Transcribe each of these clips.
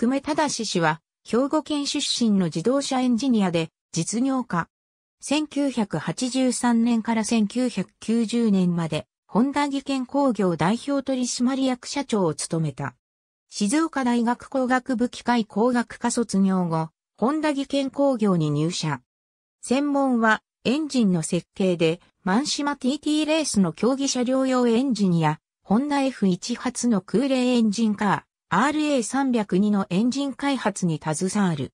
久米忠氏は、兵庫県出身の自動車エンジニアで、実業家。1983年から1990年まで、本田技研工業代表取締役社長を務めた。静岡大学工学部機械工学科卒業後、本田技研工業に入社。専門は、エンジンの設計で、マンシマ TT レースの競技車両用エンジンや、ホンダ F1 発の空冷エンジンカー、RA302 のエンジン開発に携わる。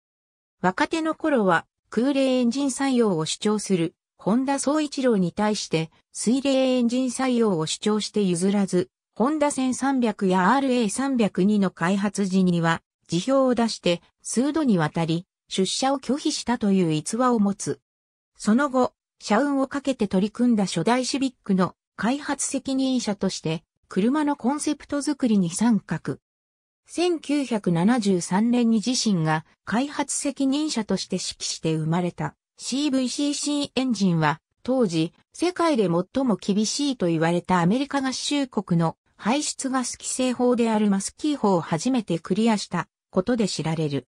若手の頃は空冷エンジン採用を主張する、本田総一郎に対して水冷エンジン採用を主張して譲らず、本田1300や RA302 の開発時には辞表を出して数度にわたり出社を拒否したという逸話を持つ。その後、社運をかけて取り組んだ初代シビックの開発責任者として車のコンセプト作りに参画。1973年に自身が開発責任者として指揮して生まれた CVCC エンジンは当時世界で最も厳しいと言われたアメリカ合衆国の排出ガス規制法であるマスキー法を初めてクリアしたことで知られる。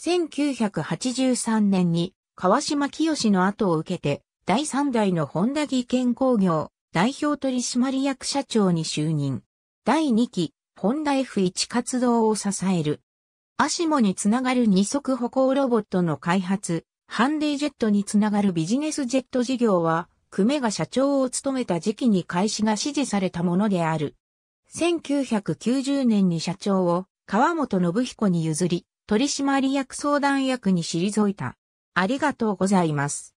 1983年に川島清の後を受けて第3代のホンダ技研工業代表取締役社長に就任。第2期ホンダ F1 活動を支える。アシモにつながる二足歩行ロボットの開発、ハンディジェットにつながるビジネスジェット事業は、久米が社長を務めた時期に開始が指示されたものである。1990年に社長を川本信彦に譲り、取締役相談役に退いた。ありがとうございます。